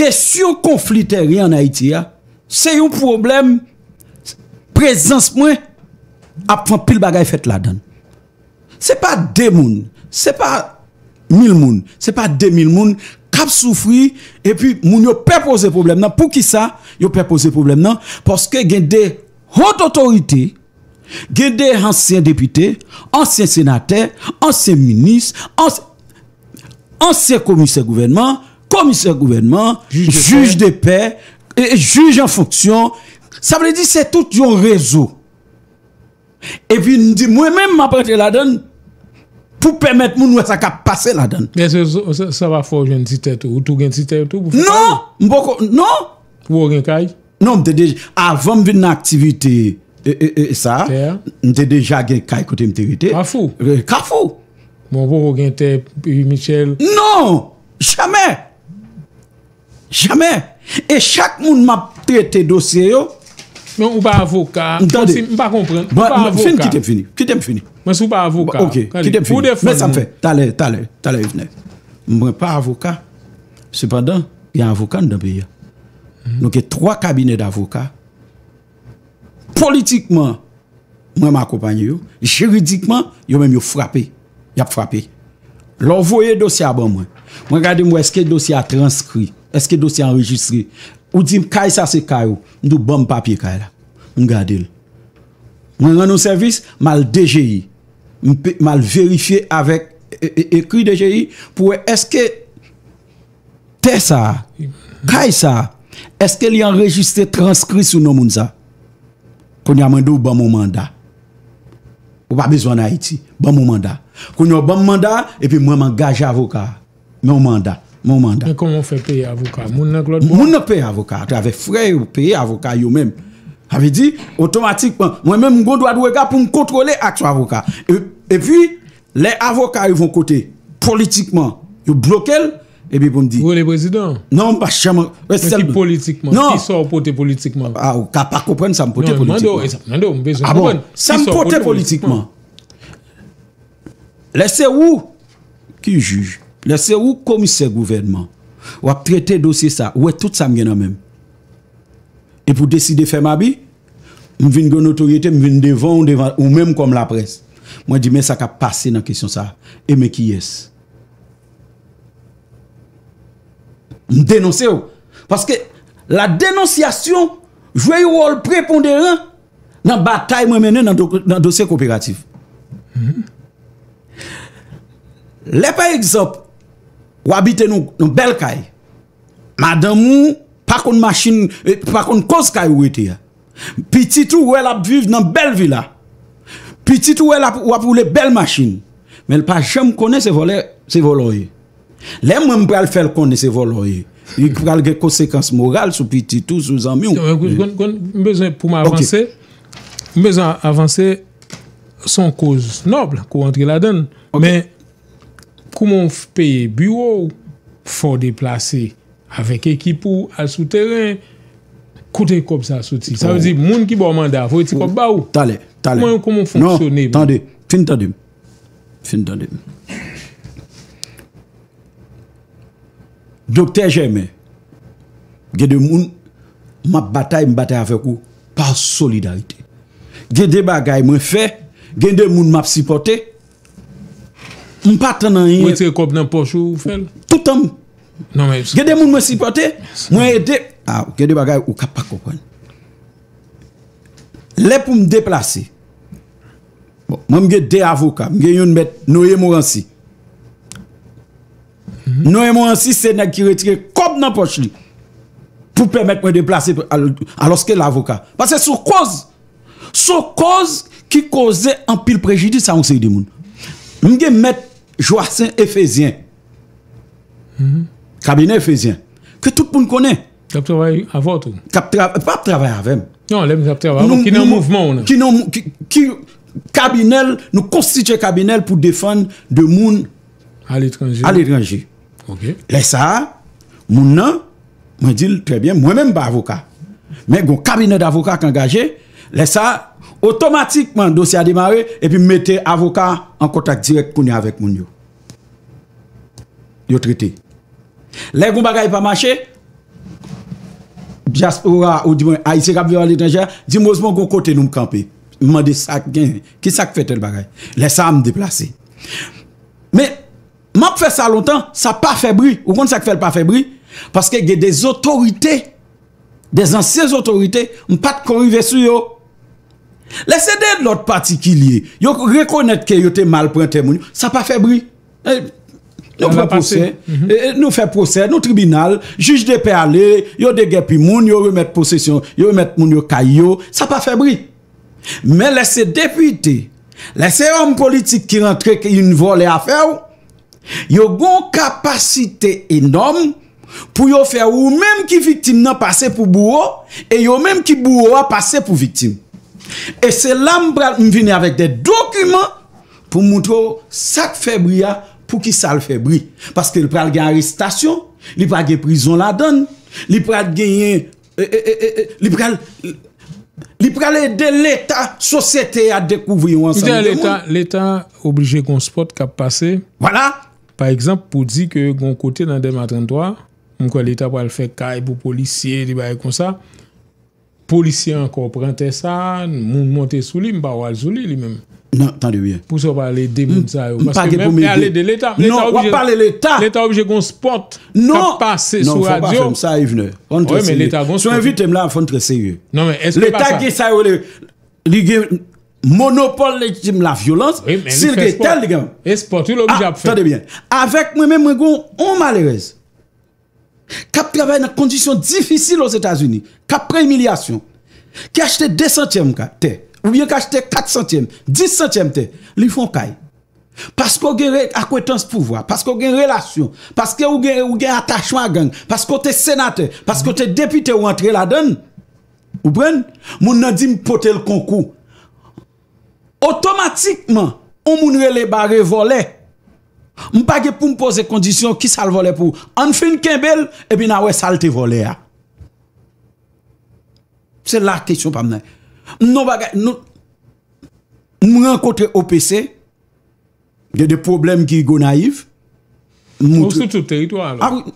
te sou konflite ri an Haïti ya, se yon problem, prezans mwen, ap fan pil bagay fèt la dan. Se pa de moun, se pa mil moun, se pa de mil moun, kap soufri, epi moun yo pe pose problem nan, pou ki sa, yo pe pose problem nan, porske gen de hot otorite, gen de ansyen depite, ansyen senate, ansyen minis, ansyen komise gouvernement, komissè gouvernment, juj de pè, juj en fonksyon. Sa mwen lè di se tout yon rezo. E pi mwen di mwen mè m mè m apètè la den pou pèmèt moun wè sak ap pase la den. Bezè sè va fojwen disite? Non! Non! Mwen mwen vèm vi nan aktivite e sa, mwen mwen vèm vi nan kaj kote mwen mwen vèm te wite. Kafou! Kafou! Non! Euh, Chame! Jamen. E chak moun map trete dosye yo. Mwen ou pa avokat. Mwen fin kitem fini. Mwen sou pa avokat. Mwen pa avokat. Sipandan, yon avokat nan beya. Nouke 3 kabine d'avokat. Politikman, mwen makopany yo. Jeridikman, yon men yo frape. Yap frape. Lovoye dosye abon mwen. Mwen gade mwen eske dosye a transkri. Eske dosye anregistri. Ou di m kaj sa se kaj ou. M do bom papye kaj la. M gade l. M anon servis, mal DGI. Mal verifiye avèk. E, e, ekri DGI pou e eske te sa. Kaj sa. Eske li anregistri transkri sou nou moun za. Koun ya m an do bom ou manda. Ou pa bezwana iti. Bom ou manda. Koun yo bom manda. E pi m an gaje avoka. M ou manda. Moun mandat. Moun nan pey avokat. Te ave frey pey avokat yo men. Ave di, otomatikman, mwen men mgon do adwega pou m kontrole akso avokat. E pi, le avokat yo voun kote politikman. Yo bloke el, e bi pou mdi. Vou le prezident? Non, ba chaman. Ki sor pote politikman? Non. Ka pa kopren sa mpote politikman. Ah, sa mpote politikman. Lese ou? Ki non, ah bon? juj? Lese ou komise gouverdman Ou ap trete dosye sa Ou e tout sa mgen an men E pou deside fe mabi Mwen vin gen notoryete, mwen vin devan Ou men konm la pres Mwen di men sa ka pase nan kesyon sa E men ki yes M denonse ou Paske la denonsyasyon Jwe yu wol preponderan Nan batay mwen mene nan dosye kooperatif Lepa exop Wabite nou bel kay. Madan moun, pa kon masin, eh, pa kon kos kay wite ya. Piti tou wè lap viv nan bel vila. Piti tou wè lap wap wile bel masin. Men pa jom kone se voloye. Lèm mwen pral fel kone se voloye. Yik pral ge konsekans moral sou piti tou, sou zanmyon. Gon, kon, kon, mbezen pou m avanse, mbezen avanse son koz noble, kou antre la den, men... kouman peye biwo fò de plase avèk ekipou asou teren koute kòp sa soti sa wè di bon. moun ki bo manda fò eti kòp ba ou mwen kouman fonksyonè non, fin tèdèm fin tèdèm doktè jèmè gen de moun mbata mbata avèk ou pa solidalite gen de bagay mwen fè gen de moun mbata si potè Mwen patan nan yon... Mwen etre kop nan poch ou fèl? Toutan non, mwen. Nan mwen etre. Gede moun mwen sipote, mwen etre... A, gede bagay ou kapak ou kon. Lè pou mdeplase, bon, mwen mge de avoka, mge yon met Noe Moransi. Mhm. Noe Moransi, sè nè kire etre kop nan poch li, pou pèmèt mwen deplase aloske l'avoka. Pase sou koz, sou koz ki koze an pil prejidis sa mwen etre moun. Mwen etre, Jouassin Efesien. Kabine Efesien. Ke tout pou nou konen? Kap travay avot ou? Pa travay avem. Non, le mou kap travay avem. Ki nou mouvman ou nan? Ki nou mouvman. Ki kabinel, nou konstitue kabinel pou defan de moun al etranji. Ok. Lesa, moun nan, mwen dil trebyen, mwen menm ba avoka. Men goun kabine d'avoka k'engaje, lesa, Otomatikman dosye a dimare, epi mette avoka an kontak direk konye avèk moun yo. Yo trite. Lè goun bagay pa manche, jas ou a ou di mwen a isi rap viwa litenje, di mouz moun goun kote nou mkampi. Mwen de sak gen, ki sak fè tel bagay? Lè sa m deplase. Mè, mè pou fè sa lontan, sa pa febri, ou kon sak fè l pa febri? Paske gen de zotorite, de zanses zotorite, m pat korive sou yo, Lese de l'ot pati ki liye Yo rekonet ke yo te mal prente moun Sa pa febri eh, mhm. eh, eh, Nou fe pose Nou tribunal Juj de pe ale Yo dege pi moun Yo remet moun yo kayo Sa pa febri Men lese depite Lese yon politik ki rentre Yo gon kapasite enom Pou yo fe ou Meme ki vitim nan pase pou bou E yo meme ki bou a pase pou vitim E se lam pral m vini avek de dokumen pou m moutro sak febriya pou ki sal febri. Paske li pral gen aristasyon, li pral gen prizon la don, li pral gen, li pral, li pral e de l'Etat, sosete a dekouvri wansan. L'Etat oblige kon spot kap pase. Voilà. Par exemple, pou di ke yon kote nan dema 33, m kwa l'Etat pral fek kae pou polisye, li baye kon sa, Polisyen kon prente sa, moun monte sou li, mba wale sou li li men. Nan, tan de bien. Pouso pa ale de moun sa yo. Mpa ge pou me de. Mpa ge pou me de l'Etat. Nan, wap pale l'Etat. L'Etat obje kon sport. Nan. Fap pase non, sou radio. Nan, fap pa fèm sa yi vne. On te sè yi. Oye men, l'Etat kon sport. Sou evite mla, on fèm te sè yi. Nan men, espe pa sa. L'Etat ge sa yo le, li gen, monopole le jim la violans, sil ge tel li gen. Esport, yi lo bi jap fèm. Tan de bien. Awek kap trabay nan kondisyon difisil os Etats-Unis, kap premilyasyon, ki achete 2 centyem te, ou bien ki achete 4 centyem, 10 centyem te, li fon kay. Paske ou gen akwetans pouvwa, paske ou gen relasyon, paske ou gen atachman gen, paske ou te senate, paske ou te depite ou entre la den, ou bren, moun nan di m pote l konkou. Otomatikman, ou moun rele ba revole, Mpa ge pou mpoze kondisyon ki sal vole pou. An fin kembel, ebi nan we sal te vole ya. Se la kesyon pa mnen. Mnon bagay, nou... Mwen kote OPC, ge de problem ki go naif. Mwen sou tout teritwa alo.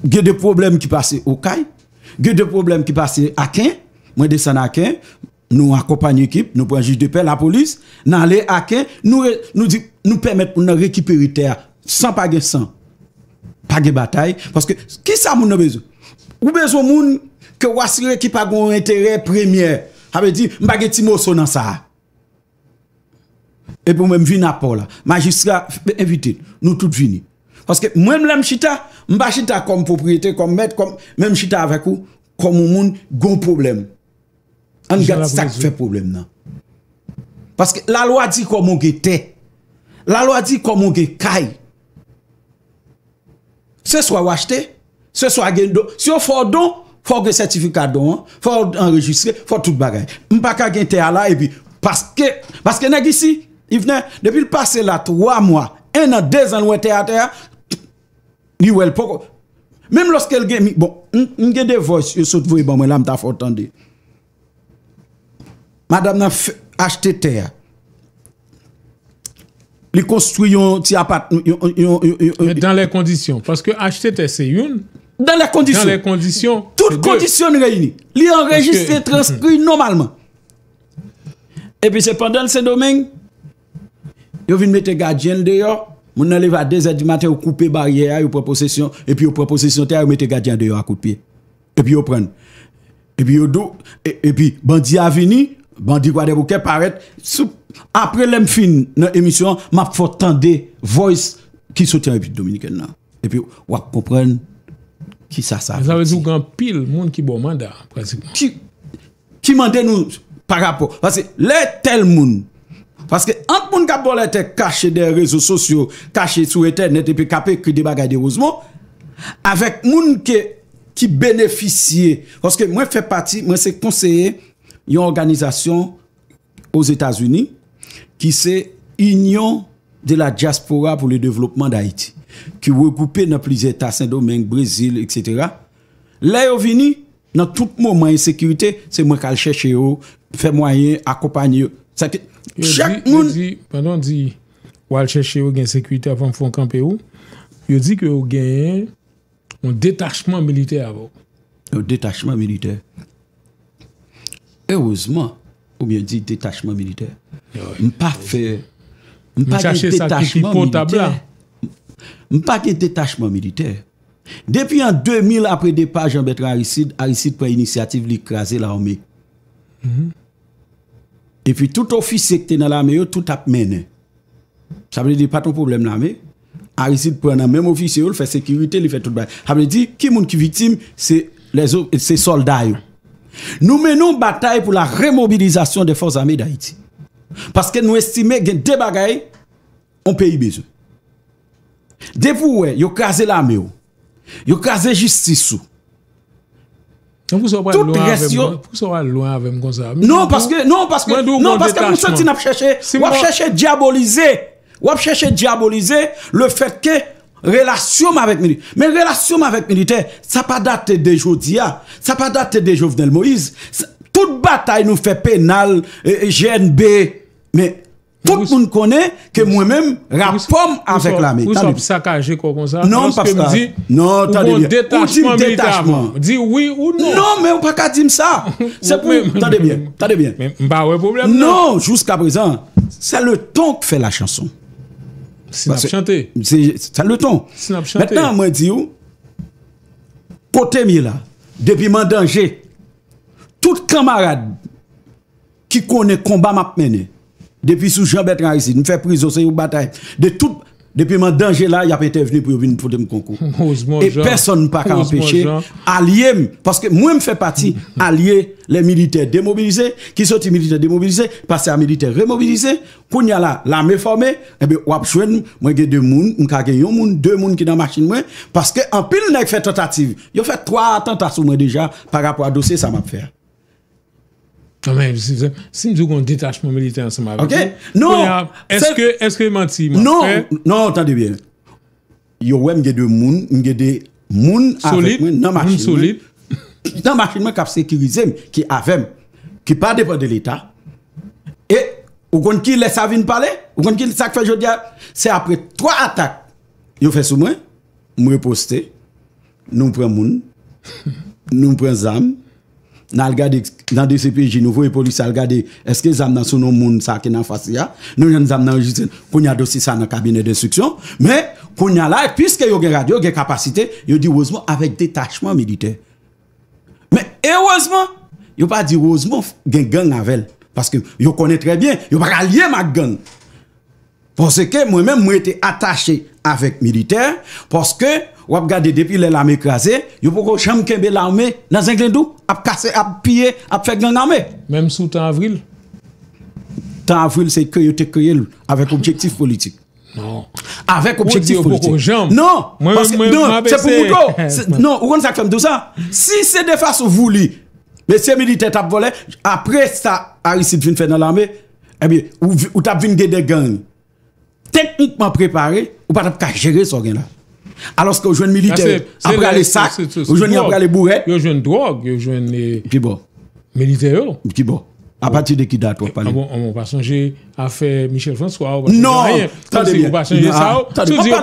Ge de problem ki pase Okay. Ge de problem ki pase Akin. Mwen desen Akin. Nou akopany ekip, nou pranjik de pe, la polis, nan le ake, nou di, nou pemet pou nou rekip erite a, san page san, page batay, paske, ki sa moun nou bezo? Gou bezo moun, ke wasi rekip a goun entere premier, hape di, mbage timo sonan sa a. E pou mwen vin na po la, majiska, mwen evite, nou tout vini. Paske, mwen mwen mchita, mba mchita konm popriyete, konm met, konm mwen mchita avakou, konm moun goun probleme. An gen sak fe problem nan. Paske la lwa di kou moun gen te. La lwa di kou moun gen kai. Se swa wach te, se swa gen do. Se yo fò don, fò gen sertifika don. Fò enregistre, fò tout bagay. Mpaka gen te ala e bi. Paske neg isi, i vnen, depil pase la 3 mwa, en an de zan wè te ataya, ni wè l poko. Mem loske el gen mi, bon, m gen de voj, yo sot voj ba bon, mwen la mta fò tande. Madame nan H.T.T. Li konstruyon ti apat. Dan le kondisyon. Paske H.T.T. se yon. Dan le kondisyon. Tout kondisyon li reyni. Li enregistre transkri normalman. E pi se pandan sen domen. Yo vin mette gadyen deyo. Moun aleva de zè di matin yo koupe barye a yo preposisyon. E pi yo preposisyon te a yo mette gadyen deyo a koupe. E pi yo pren. E pi yo dou. E pi bandi avini. Bandi gwa de bouke paret, apre lem fin nan emisyon, map fote tan de voice ki soti an epi Dominiken nan. Epi wap kompren ki sa sa. Zanwe zougan pil moun ki bo manda, prasikman. Ki mande nou par rapport. Fase, le tel moun. Fase ke ant moun kapol ete kache de rezo sosyo, kache sou ete nete pe kapè ki deba gade rozmo, avek moun ke ki beneficye. Fase ke mwen fè pati, mwen se konseye, yon organizasyon ouz Etats-Unis, ki se union de la diaspora pou le devlopman da Haiti, ki wè goupè nan pliz Etats-Unis, domèng, Brésil, etc. Lè yon vini, nan tout moun mwen yon sekurite, se mwen kal chèche yon, fè mwen yon, akopany yon. Sè ki, chèk moun... Panon di, wè al chèche yon gen sekurite avan fon kanpe yon, yon di ki yon gen yon detachman milite avan. Yon detachman milite avan. heureseman, ou mwen di detachman militer. Mwen pa fe, mwen pa de detachman militer. Mwen pa de detachman militer. Depi an 2000, apre depa Jean-Bertrand Harisside, Harisside pre-initiative li krasi l'armé. Mm-hmm. E pi tout ofis sekte nan l'armé yo, tout ap mènen. Sa mwen di, pa ton problem l'armé. Harisside pre nan mèm ofis seyo, li fè sekirite, li fè tout bè. Sa mwen di, ki moun ki vitim, se solday yo. Nou menon batay pou la remobilizasyon de fòs amèy d'Haïti. Paske nou estime gen debagay an peyi bezou. De pou wè, yo kaze l'amèy ou. Yo kaze jistis ou. Touti resyon... Non, bon, paske... Non, paske moun sò ti nap chèche. Wap chèche diabolize. Wap chèche diabolize le fèkè Relasyon m avèk milite, men relasyon m avèk milite, sa pa date de joudiya, sa pa date de jouvnel Moïse. Euh, euh, tout batay nou fè penal, GNB, men tout moun kone ke mwen mèm rapom avèk la milite. Pousan sakage kou kon sa, pounan seke m di ou pou detachman milite amon. Non, men ou pa ka dim sa. Tande bien, tande bien. Non, non? jouska prezen, se le ton k fè la chanson. Sinap chante. Sa le ton. Sinap chante. Metan mwen di ou, kote mi la, depi man danje, tout kamarade ki kone komba map mene, depi sou janbetran risi, nou fe prizo se yon batay, de tout... Depi man denje la, y ap ete veni pou yobin pou dem konkou. E person mpa ka an peche, alye m, paske mwen m fe pati, alye le milite demobilize, ki soti milite demobilize, pase a milite remobilize, koun ya la, la m eforme, ebe eh wap chwen mwen gey de moun, mka gey yon moun, de moun ki nan machin mwen, paske an pil nèk fe tentative, yo fe 3 tentative mwen deja, par rapport a dosye sa m ap fèr. Si mzou kon detachman militen an seman vek? Ok, nou! Eske manti? Nou, nou, tande bien. Yowè mge de moun, mge de moun avèk mwen nan machin mwen. Nan machin mwen kap sekirize m, ki avèm, ki pa depo de l'Etat. E, ou kon ki lè sa vin pale? Ou kon ki lè sa kfe jodi a? Se apre 3 atak, yow fè sou mwen, mw reposte, nou mpren moun, nou mpren zam, Nal gade nan DCPJ nou vou e polis al gade eske zam nan sou nou moun sa ake nan fasi ya, nou jan zam nan jisen, konya dosi sa nan kabine d'instruksyon, me konya la, piske yo gen radio, gen kapasite, yo di ozman avèk detachman milite. Me e ozman, yo pa di ozman gen gen avèl, paske yo kone trebyen, yo pa ralye ma gen. Pon se ke mwen men mwen ete atache avèk militer, pon se ke wap gade depi lè lame krasè, yo pou kou chanm kembe lame nan zenglèndou, ap kase, ap pie, ap fèk nan lame. Mèm sou tan avril? Tan avril se kèyote kèyèlou, avèk objektif politik. Non. Avèk objektif politik. Ou yon pou kou chanm? Non. Mwen mwen mwen mwen abese. Non, se pou mouto. Non, ou kon sa kèmbe dou sa. Si se defas ou voulè, mèm se militer tap vole, apre sa ari si dvin fè nan lame, e teknikman prepare, ou patap ka jere so gen la. Alos ke ou jwen milite, apre ale sak, ou jwen apre ale bourre, yo jwen drog, yo jwen milite yo. A pati de ki date wap pale. On wap a sonje a fe Michel François. Non, tan ah, de bien.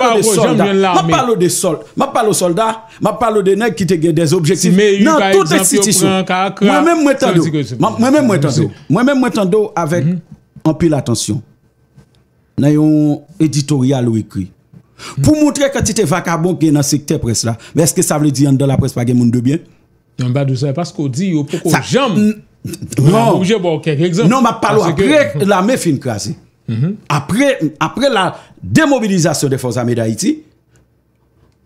Mwa pale ou de soldat, mwa pale ou de nek ki te gen des objektif. Non, tout est siti sou. Mwen mwen mwen tando avèk anpil atensyon. Na yon editorial ou ekri Pou moutre ka ti te vakabon Ke e nan sekte pres la Mè eske sa vle di yon do la pres pa gen moun debyen Nan ba dousè, pasko di yo poko jam Nan mouje bo kek Nan ma palo apre la me fin krasi Apre la Demobilizasyon de fòs amè da iti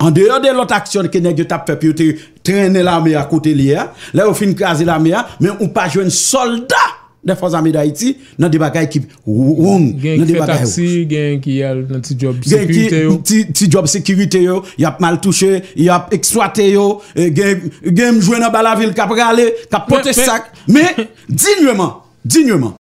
An de yon de lot aksyon Kè nè gyo tap fè pi ou te Trenè la me akoute li ya La ou fin krasi la me ya Mè ou pa jwen soldat Defonza mi da iti, nan di bagay ki wong Gen ki fetasi, gen ki yal nan ti job sekirite yo Gen ki ti job sekirite yo, yap maltouche, yap eksoate yo Gen mjwe nan bala vil kap gale, kap pote sak Me, dinye man, dinye man